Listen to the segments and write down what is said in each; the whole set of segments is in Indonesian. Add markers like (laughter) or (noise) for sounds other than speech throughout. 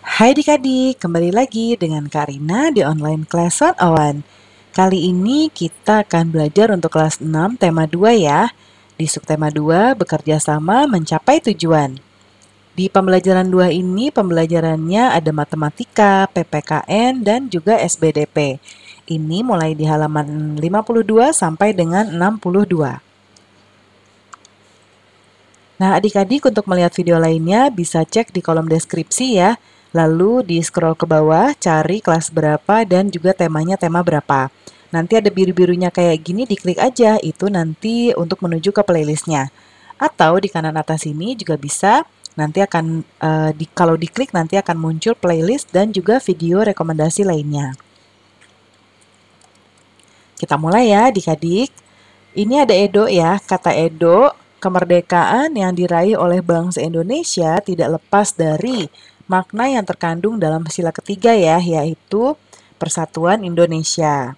Hai dikadi, kembali lagi dengan Karina di online class 101. Kali ini kita akan belajar untuk kelas 6 tema 2 ya. Di subtema 2, bekerja sama mencapai tujuan. Di pembelajaran 2 ini, pembelajarannya ada matematika, PPKN, dan juga SBDP. Ini mulai di halaman 52 sampai dengan 62. Nah, adik-adik untuk melihat video lainnya bisa cek di kolom deskripsi ya. Lalu di scroll ke bawah, cari kelas berapa dan juga temanya tema berapa. Nanti ada biru-birunya kayak gini, diklik aja. Itu nanti untuk menuju ke playlistnya. Atau di kanan atas ini juga bisa. Nanti akan, e, di, kalau diklik nanti akan muncul playlist dan juga video rekomendasi lainnya. Kita mulai ya dikadik. Ini ada Edo ya, kata Edo, kemerdekaan yang diraih oleh bangsa Indonesia tidak lepas dari makna yang terkandung dalam sila ketiga ya, yaitu persatuan Indonesia.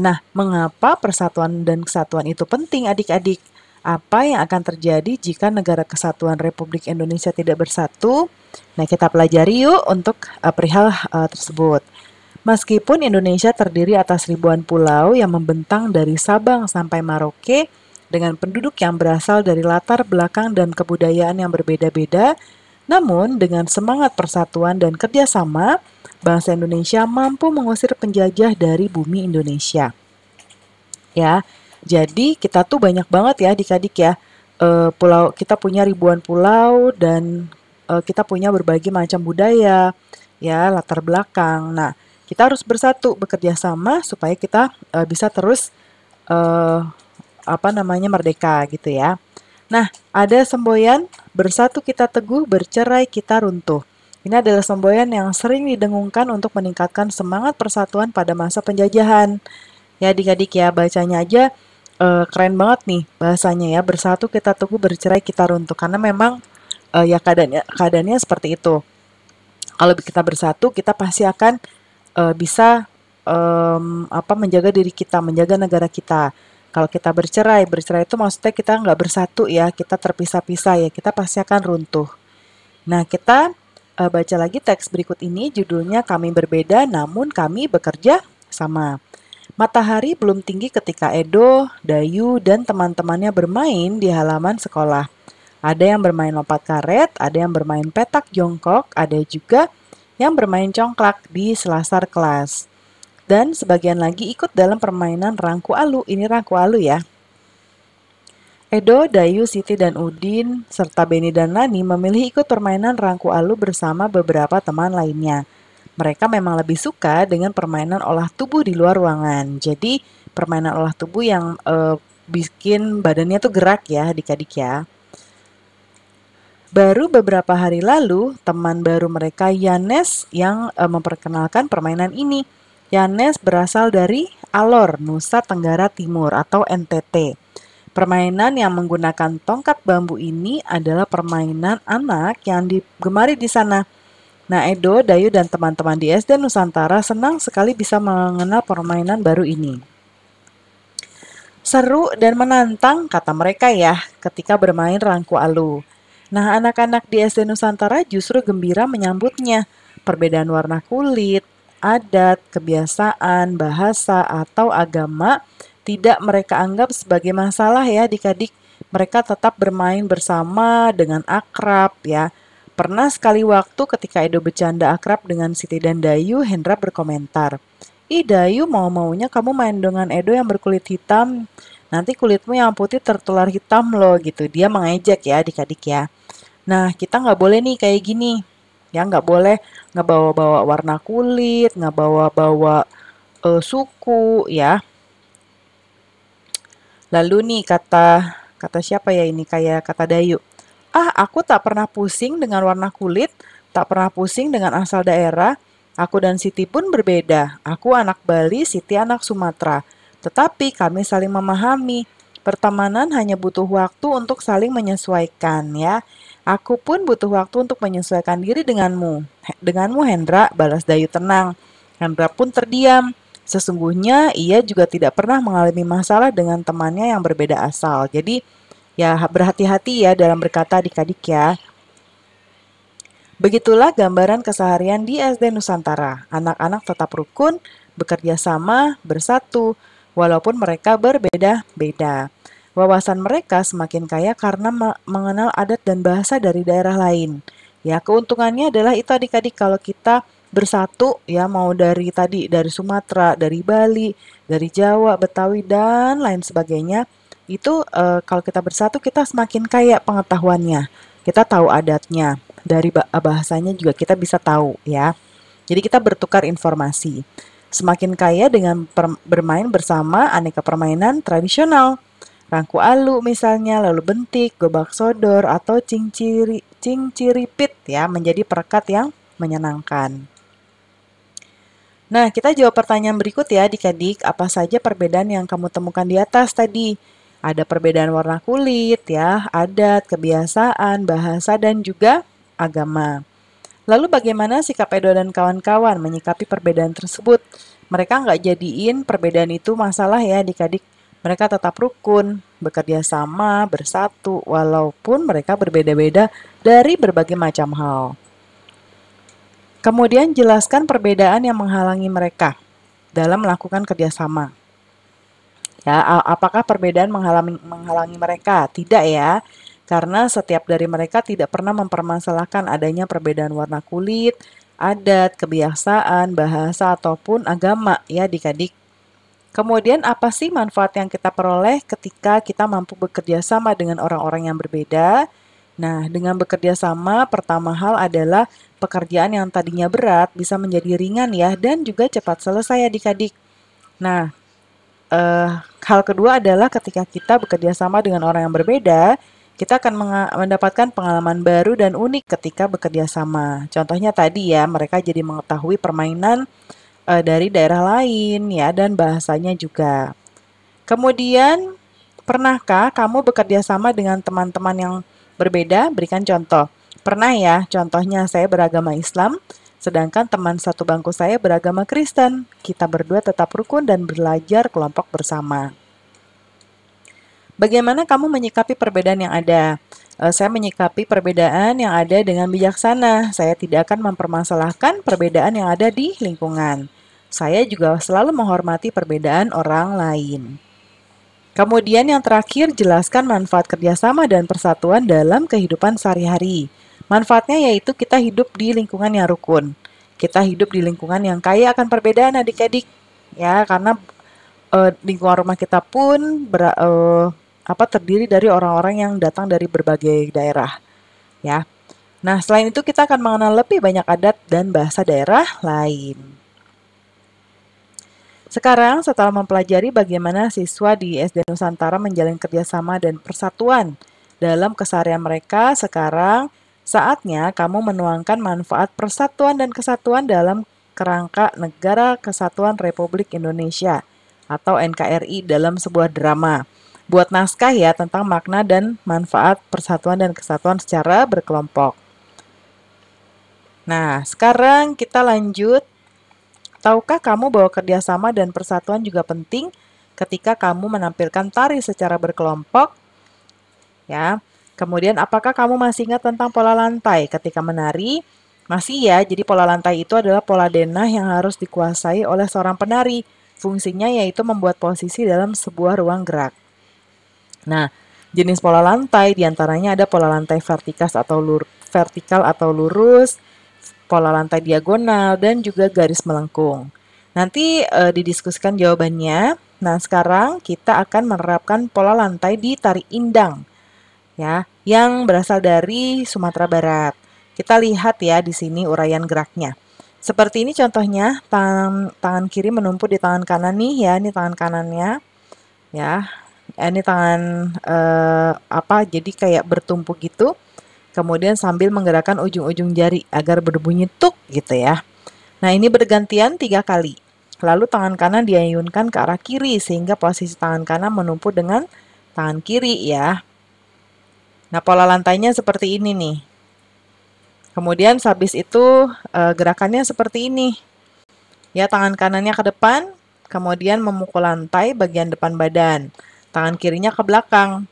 Nah, mengapa persatuan dan kesatuan itu penting adik-adik? Apa yang akan terjadi jika negara kesatuan Republik Indonesia tidak bersatu? Nah, kita pelajari yuk untuk uh, perihal uh, tersebut. Meskipun Indonesia terdiri atas ribuan pulau yang membentang dari Sabang sampai Maroke dengan penduduk yang berasal dari latar belakang dan kebudayaan yang berbeda-beda, namun, dengan semangat persatuan dan kerjasama, bangsa Indonesia mampu mengusir penjajah dari bumi Indonesia. Ya, jadi kita tuh banyak banget ya adik-adik ya. E, pulau kita punya ribuan pulau dan e, kita punya berbagai macam budaya, ya latar belakang. Nah, kita harus bersatu bekerja sama supaya kita e, bisa terus e, apa namanya merdeka gitu ya. Nah, ada semboyan bersatu kita teguh, bercerai kita runtuh. Ini adalah semboyan yang sering didengungkan untuk meningkatkan semangat persatuan pada masa penjajahan. Ya adik-adik ya, bacanya aja e, keren banget nih bahasanya ya. Bersatu kita teguh, bercerai kita runtuh. Karena memang e, ya keadaannya, keadaannya seperti itu. Kalau kita bersatu, kita pasti akan e, bisa e, apa menjaga diri kita, menjaga negara kita. Kalau kita bercerai, bercerai itu maksudnya kita nggak bersatu ya, kita terpisah-pisah ya, kita pasti akan runtuh. Nah, kita uh, baca lagi teks berikut ini, judulnya Kami Berbeda Namun Kami Bekerja Sama. Matahari belum tinggi ketika Edo, Dayu, dan teman-temannya bermain di halaman sekolah. Ada yang bermain lompat karet, ada yang bermain petak jongkok, ada juga yang bermain congklak di selasar kelas dan sebagian lagi ikut dalam permainan rangku alu. Ini rangku alu ya. Edo, Dayu, Siti, dan Udin, serta Beni dan Lani memilih ikut permainan rangku alu bersama beberapa teman lainnya. Mereka memang lebih suka dengan permainan olah tubuh di luar ruangan. Jadi, permainan olah tubuh yang uh, bikin badannya tuh gerak ya adik-adik ya. Baru beberapa hari lalu, teman baru mereka Yanes yang uh, memperkenalkan permainan ini. Yanes berasal dari Alor, Nusa Tenggara Timur atau NTT. Permainan yang menggunakan tongkat bambu ini adalah permainan anak yang digemari di sana. Nah, Edo, Dayu, dan teman-teman di SD Nusantara senang sekali bisa mengenal permainan baru ini. Seru dan menantang, kata mereka ya, ketika bermain rangku alu. Nah, anak-anak di SD Nusantara justru gembira menyambutnya. Perbedaan warna kulit, adat, kebiasaan, bahasa, atau agama tidak mereka anggap sebagai masalah ya adik-adik. Mereka tetap bermain bersama dengan akrab ya. Pernah sekali waktu ketika Edo bercanda akrab dengan Siti dan Dayu, Hendra berkomentar, Ih Dayu mau-maunya kamu main dengan Edo yang berkulit hitam, nanti kulitmu yang putih tertular hitam loh gitu. Dia mengejek ya adik-adik ya. Nah kita nggak boleh nih kayak gini ya nggak boleh ngebawa-bawa warna kulit, ngebawa-bawa uh, suku ya. Lalu nih kata kata siapa ya ini kayak kata Dayu. Ah, aku tak pernah pusing dengan warna kulit, tak pernah pusing dengan asal daerah. Aku dan Siti pun berbeda. Aku anak Bali, Siti anak Sumatera. Tetapi kami saling memahami. Pertemanan hanya butuh waktu untuk saling menyesuaikan ya. Aku pun butuh waktu untuk menyesuaikan diri denganmu. Denganmu, Hendra, balas Dayu tenang. Hendra pun terdiam. Sesungguhnya ia juga tidak pernah mengalami masalah dengan temannya yang berbeda asal. Jadi ya berhati-hati ya dalam berkata adik-adik ya. Begitulah gambaran keseharian di SD Nusantara. Anak-anak tetap rukun, bekerja sama, bersatu, walaupun mereka berbeda-beda. Wawasan mereka semakin kaya karena mengenal adat dan bahasa dari daerah lain. Ya, keuntungannya adalah itu adik-adik kalau kita bersatu ya mau dari tadi dari Sumatera, dari Bali, dari Jawa, Betawi dan lain sebagainya. Itu e, kalau kita bersatu kita semakin kaya pengetahuannya. Kita tahu adatnya, dari bahasanya juga kita bisa tahu ya. Jadi kita bertukar informasi. Semakin kaya dengan bermain bersama aneka permainan tradisional rangku alu misalnya, lalu bentik, gobak sodor, atau cingciri, cingciripit ya, menjadi perekat yang menyenangkan. Nah, kita jawab pertanyaan berikut ya adik-adik, apa saja perbedaan yang kamu temukan di atas tadi? Ada perbedaan warna kulit ya, adat, kebiasaan, bahasa, dan juga agama. Lalu bagaimana sikap Edo dan kawan-kawan menyikapi perbedaan tersebut? Mereka nggak jadiin perbedaan itu masalah ya adik-adik, mereka tetap rukun, bekerja sama, bersatu, walaupun mereka berbeda-beda dari berbagai macam hal. Kemudian jelaskan perbedaan yang menghalangi mereka dalam melakukan kerjasama. Ya, apakah perbedaan menghalangi, menghalangi mereka? Tidak ya, karena setiap dari mereka tidak pernah mempermasalahkan adanya perbedaan warna kulit, adat, kebiasaan, bahasa, ataupun agama ya dikadik. Kemudian apa sih manfaat yang kita peroleh ketika kita mampu bekerja sama dengan orang-orang yang berbeda? Nah, dengan bekerja sama, pertama hal adalah pekerjaan yang tadinya berat bisa menjadi ringan ya dan juga cepat selesai adik-adik. Nah, eh, hal kedua adalah ketika kita bekerja sama dengan orang yang berbeda, kita akan mendapatkan pengalaman baru dan unik ketika bekerja sama. Contohnya tadi ya, mereka jadi mengetahui permainan uh, dari daerah lain ya dan bahasanya juga. Kemudian pernahkah kamu bekerja sama dengan teman-teman yang berbeda? Berikan contoh. Pernah ya, contohnya saya beragama Islam, sedangkan teman satu bangku saya beragama Kristen. Kita berdua tetap rukun dan belajar kelompok bersama. Bagaimana kamu menyikapi perbedaan yang ada? Eh, saya menyikapi perbedaan yang ada dengan bijaksana. Saya tidak akan mempermasalahkan perbedaan yang ada di lingkungan. Saya juga selalu menghormati perbedaan orang lain. Kemudian yang terakhir, jelaskan manfaat kerjasama dan persatuan dalam kehidupan sehari-hari. Manfaatnya yaitu kita hidup di lingkungan yang rukun. Kita hidup di lingkungan yang kaya akan perbedaan adik-adik. Ya, karena uh, lingkungan rumah kita pun ber, uh, eh, apa terdiri dari orang-orang yang datang dari berbagai daerah. Ya. Nah, selain itu kita akan mengenal lebih banyak adat dan bahasa daerah lain. Sekarang setelah mempelajari bagaimana siswa di SD Nusantara menjalin kerjasama dan persatuan dalam keseharian mereka, sekarang saatnya kamu menuangkan manfaat persatuan dan kesatuan dalam kerangka Negara Kesatuan Republik Indonesia atau NKRI dalam sebuah drama. Buat naskah ya tentang makna dan manfaat persatuan dan kesatuan secara berkelompok. Nah, sekarang kita lanjut Tahukah kamu bahwa kerjasama dan persatuan juga penting ketika kamu menampilkan tari secara berkelompok? Ya. Kemudian apakah kamu masih ingat tentang pola lantai ketika menari? Masih ya, jadi pola lantai itu adalah pola denah yang harus dikuasai oleh seorang penari. Fungsinya yaitu membuat posisi dalam sebuah ruang gerak. Nah, jenis pola lantai diantaranya ada pola lantai vertikal atau lur vertikal atau lurus, pola lantai diagonal, dan juga garis melengkung. Nanti e, didiskusikan jawabannya. Nah, sekarang kita akan menerapkan pola lantai di tari indang ya, yang berasal dari Sumatera Barat. Kita lihat ya di sini uraian geraknya. Seperti ini contohnya, tangan, tangan kiri menumpuk di tangan kanan nih ya, ini tangan kanannya. Ya, ini tangan eh, apa jadi kayak bertumpuk gitu. Kemudian sambil menggerakkan ujung-ujung jari agar berbunyi tuk gitu ya. Nah ini bergantian tiga kali. Lalu tangan kanan diayunkan ke arah kiri sehingga posisi tangan kanan menumpu dengan tangan kiri ya. Nah pola lantainya seperti ini nih. Kemudian habis itu e, gerakannya seperti ini. Ya tangan kanannya ke depan, kemudian memukul lantai bagian depan badan. Tangan kirinya ke belakang.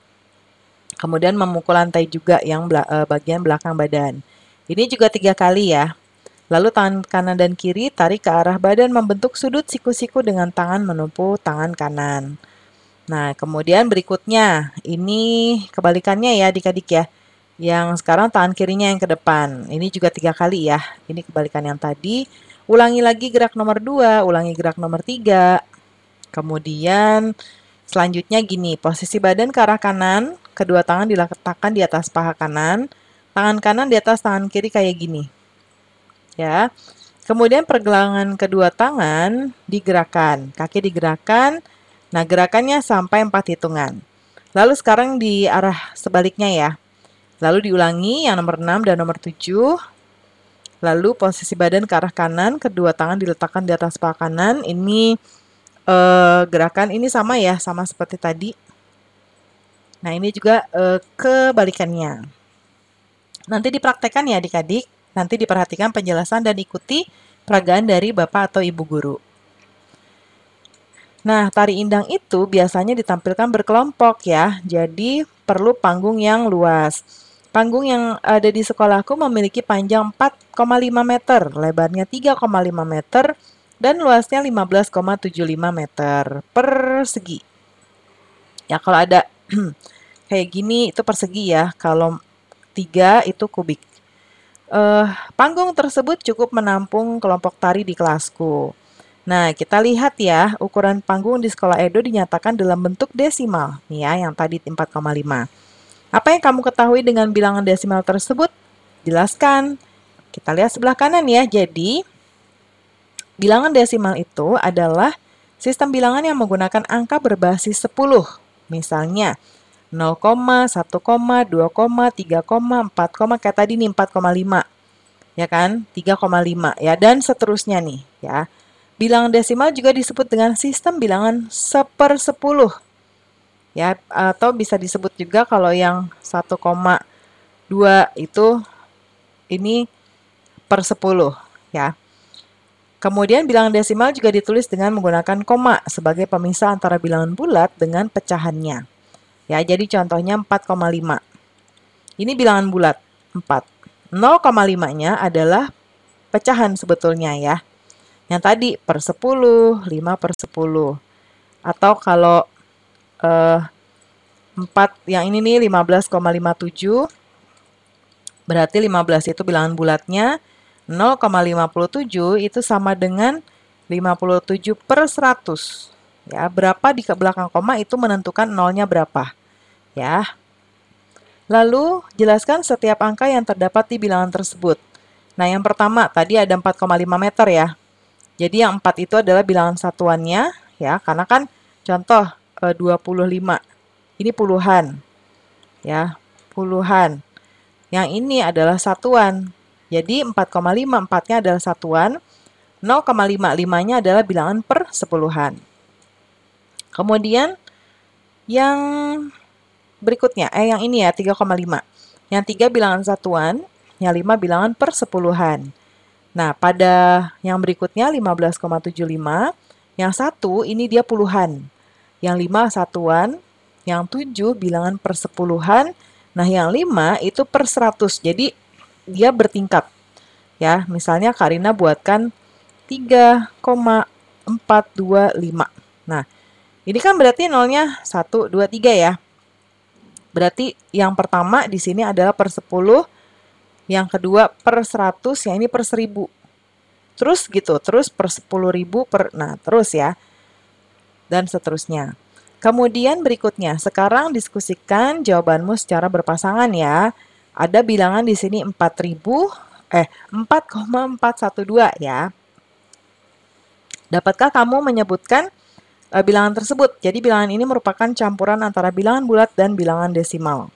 Kemudian memukul lantai juga yang bela eh, bagian belakang badan. Ini juga tiga kali ya. Lalu tangan kanan dan kiri tarik ke arah badan membentuk sudut siku-siku dengan tangan menumpu tangan kanan. Nah, kemudian berikutnya, ini kebalikannya ya adik-adik ya. Yang sekarang tangan kirinya yang ke depan. Ini juga tiga kali ya. Ini kebalikan yang tadi. Ulangi lagi gerak nomor dua, ulangi gerak nomor tiga. Kemudian selanjutnya gini, posisi badan ke arah kanan, Kedua tangan diletakkan di atas paha kanan, tangan kanan di atas tangan kiri kayak gini. Ya. Kemudian pergelangan kedua tangan digerakkan, kaki digerakkan. Nah, gerakannya sampai empat hitungan. Lalu sekarang di arah sebaliknya ya. Lalu diulangi yang nomor 6 dan nomor 7. Lalu posisi badan ke arah kanan, kedua tangan diletakkan di atas paha kanan. Ini eh, gerakan ini sama ya, sama seperti tadi. Nah, ini juga e, kebalikannya. Nanti dipraktekkan ya adik-adik. Nanti diperhatikan penjelasan dan ikuti peragaan dari bapak atau ibu guru. Nah, tari indang itu biasanya ditampilkan berkelompok ya. Jadi, perlu panggung yang luas. Panggung yang ada di sekolahku memiliki panjang 4,5 meter, lebarnya 3,5 meter, dan luasnya 15,75 meter persegi. Ya, kalau ada (clears throat) eh, kayak gini itu persegi ya, kalau tiga itu kubik. Uh, panggung tersebut cukup menampung kelompok tari di kelasku. Nah, kita lihat ya, ukuran panggung di sekolah Edo dinyatakan dalam bentuk desimal, nih ya, yang tadi 4,5. Apa yang kamu ketahui dengan bilangan desimal tersebut? Jelaskan. Kita lihat sebelah kanan ya, jadi bilangan desimal itu adalah sistem bilangan yang menggunakan angka berbasis 10. Misalnya, 0, 1, 2, 3, 4, kayak tadi nih 4,5. Ya kan? 3,5 ya dan seterusnya nih ya. Bilangan desimal juga disebut dengan sistem bilangan 1 10. Ya, atau bisa disebut juga kalau yang 1,2 itu ini per 10 ya. Kemudian bilangan desimal juga ditulis dengan menggunakan koma sebagai pemisah antara bilangan bulat dengan pecahannya. Ya, jadi contohnya 4,5. Ini bilangan bulat, 4. 0,5-nya adalah pecahan sebetulnya ya. Yang tadi per 10, 5 per 10. Atau kalau eh, 4 yang ini nih 15,57 berarti 15 itu bilangan bulatnya 0,57 itu sama dengan 57 per 100 Ya, berapa di belakang koma itu menentukan nolnya berapa. Ya. Lalu, jelaskan setiap angka yang terdapat di bilangan tersebut. Nah, yang pertama tadi ada 4,5 meter ya. Jadi yang 4 itu adalah bilangan satuannya ya, karena kan contoh 25. E, ini puluhan. Ya, puluhan. Yang ini adalah satuan. Jadi 4,5 4-nya adalah satuan, 0,5 5-nya adalah bilangan persepuluhan. Kemudian yang berikutnya, eh yang ini ya 3,5. Yang 3 bilangan satuan, yang 5 bilangan persepuluhan. Nah, pada yang berikutnya 15,75, yang satu ini dia puluhan, yang 5 satuan, yang 7 bilangan persepuluhan, nah yang 5 itu per 100. Jadi dia bertingkat. Ya, misalnya Karina buatkan 3,425. Nah, ini kan berarti nolnya 1, 2, 3 ya. Berarti yang pertama di sini adalah per 10, yang kedua per 100, yang ini per 1000. Terus gitu, terus per 10.000 per nah terus ya. Dan seterusnya. Kemudian berikutnya, sekarang diskusikan jawabanmu secara berpasangan ya. Ada bilangan di sini 4000 eh 4,412 ya. Dapatkah kamu menyebutkan Eh, bilangan tersebut. Jadi bilangan ini merupakan campuran antara bilangan bulat dan bilangan desimal.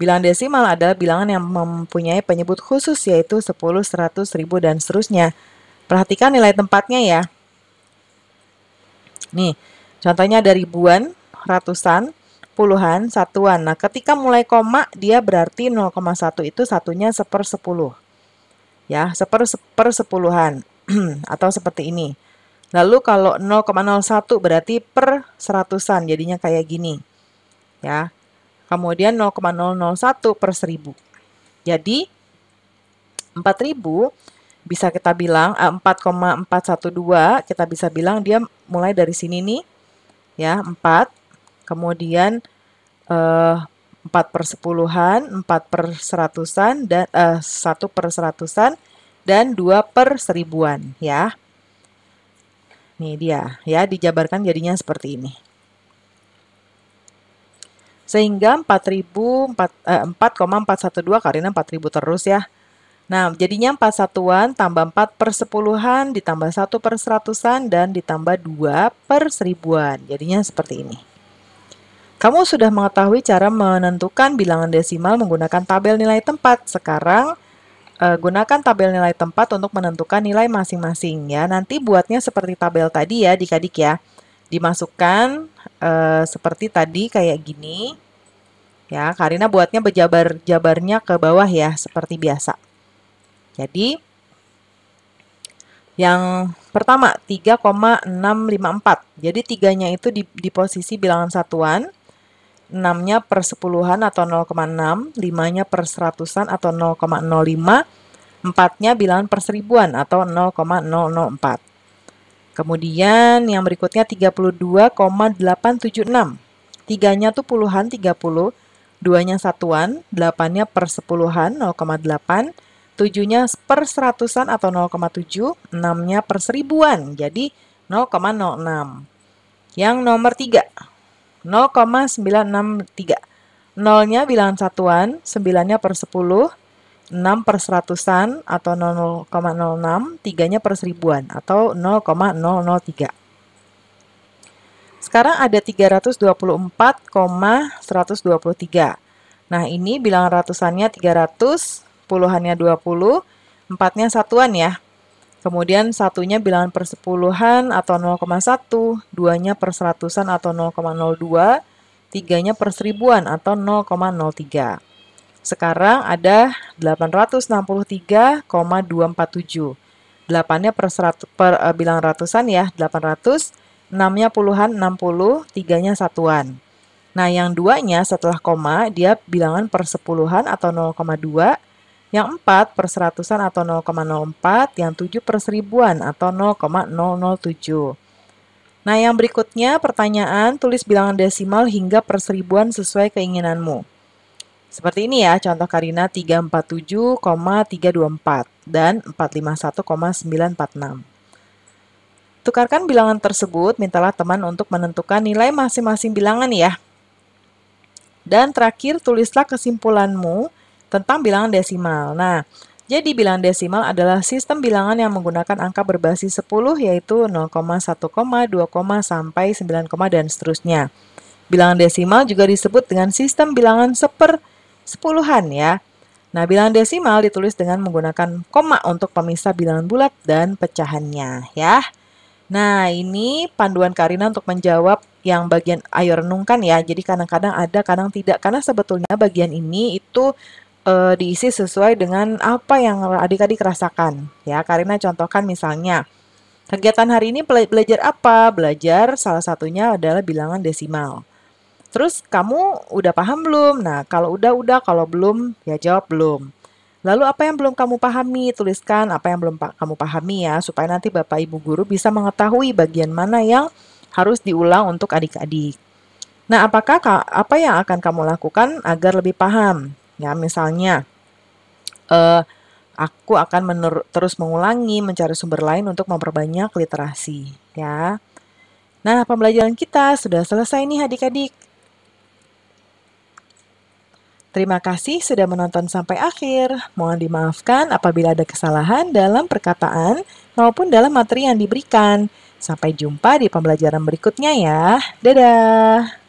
Bilangan desimal adalah bilangan yang mempunyai penyebut khusus yaitu 10, 100, 1000 dan seterusnya. Perhatikan nilai tempatnya ya. Nih, contohnya ada ribuan, ratusan, puluhan, satuan. Nah, ketika mulai koma, dia berarti 0,1 itu satunya seper sepuluh. Ya, seper, seper sepuluhan. (clears throat) atau seperti ini. Lalu kalau 0,01 berarti per seratusan, jadinya kayak gini. Ya. Kemudian 0,001 per seribu. Jadi 4000 bisa kita bilang 4,412 eh, kita bisa bilang dia mulai dari sini nih ya 4 kemudian eh, 4 per sepuluhan 4 per seratusan dan eh, 1 per seratusan dan 2 per seribuan ya Nih dia, ya dijabarkan jadinya seperti ini. Sehingga 4.412 eh, enam karena 4.000 terus ya. Nah, jadinya 4 satuan tambah 4 per sepuluhan, ditambah 1 per seratusan, dan ditambah 2 per seribuan. Jadinya seperti ini. Kamu sudah mengetahui cara menentukan bilangan desimal menggunakan tabel nilai tempat. Sekarang, uh, gunakan tabel nilai tempat untuk menentukan nilai masing-masing ya. Nanti buatnya seperti tabel tadi ya, dikadik ya. Dimasukkan uh, seperti tadi kayak gini. Ya, Karina buatnya berjabar-jabarnya ke bawah ya, seperti biasa. Jadi, yang pertama 3,654. Jadi tiganya itu di, di posisi bilangan satuan. 6-nya per 10-an atau 0,6, 5-nya per 100-an atau 0,05, 4-nya bilangan per seribuan atau 0,004. Kemudian yang berikutnya 32,876. 3-nya tuh puluhan 30, 2-nya satuan, 8-nya per 10-an 0,8, 7-nya per 100-an atau 0,7, 6-nya per seribuan, jadi 0,06. Yang nomor 3, 0,963. Nolnya bilangan satuan, 9-nya per 10, 6 per seratusan atau 0,06, 3-nya per seribuan atau 0,003. Sekarang ada 324,123. Nah, ini bilangan ratusannya 300, puluhannya 20, empatnya satuan ya. Kemudian satunya bilangan persepuluhan atau 0,1, duanya perseratusan atau 0,02, tiganya perseribuan atau 0,03. Sekarang ada 863,247. 8-nya per, per uh, bilangan ratusan ya, 800. 6 puluhan, 60. 3 satuan. Nah, yang duanya setelah koma, dia bilangan persepuluhan atau 0,2 yang 4 per seratusan atau 0,04, yang 7 per seribuan atau 0,007. Nah, yang berikutnya pertanyaan, tulis bilangan desimal hingga per seribuan sesuai keinginanmu. Seperti ini ya, contoh Karina 347,324 dan 451,946. Tukarkan bilangan tersebut, mintalah teman untuk menentukan nilai masing-masing bilangan ya. Dan terakhir, tulislah kesimpulanmu tentang bilangan desimal. Nah, jadi bilangan desimal adalah sistem bilangan yang menggunakan angka berbasis 10 yaitu 0,1, 2, sampai 9, dan seterusnya. Bilangan desimal juga disebut dengan sistem bilangan seper sepuluhan ya. Nah, bilangan desimal ditulis dengan menggunakan koma untuk pemisah bilangan bulat dan pecahannya ya. Nah, ini panduan Karina untuk menjawab yang bagian ayo renungkan ya. Jadi kadang-kadang ada, kadang tidak. Karena sebetulnya bagian ini itu uh, diisi sesuai dengan apa yang adik-adik rasakan. Ya, karena contohkan misalnya, kegiatan hari ini belajar apa? Belajar salah satunya adalah bilangan desimal. Terus kamu udah paham belum? Nah, kalau udah udah, kalau belum ya jawab belum. Lalu apa yang belum kamu pahami? Tuliskan apa yang belum kamu pahami ya, supaya nanti Bapak Ibu guru bisa mengetahui bagian mana yang harus diulang untuk adik-adik. Nah, apakah apa yang akan kamu lakukan agar lebih paham? Ya, misalnya uh, aku akan terus mengulangi mencari sumber lain untuk memperbanyak literasi, ya. Nah, pembelajaran kita sudah selesai nih adik-adik. Terima kasih sudah menonton sampai akhir. Mohon dimaafkan apabila ada kesalahan dalam perkataan maupun dalam materi yang diberikan. Sampai jumpa di pembelajaran berikutnya ya. Dadah!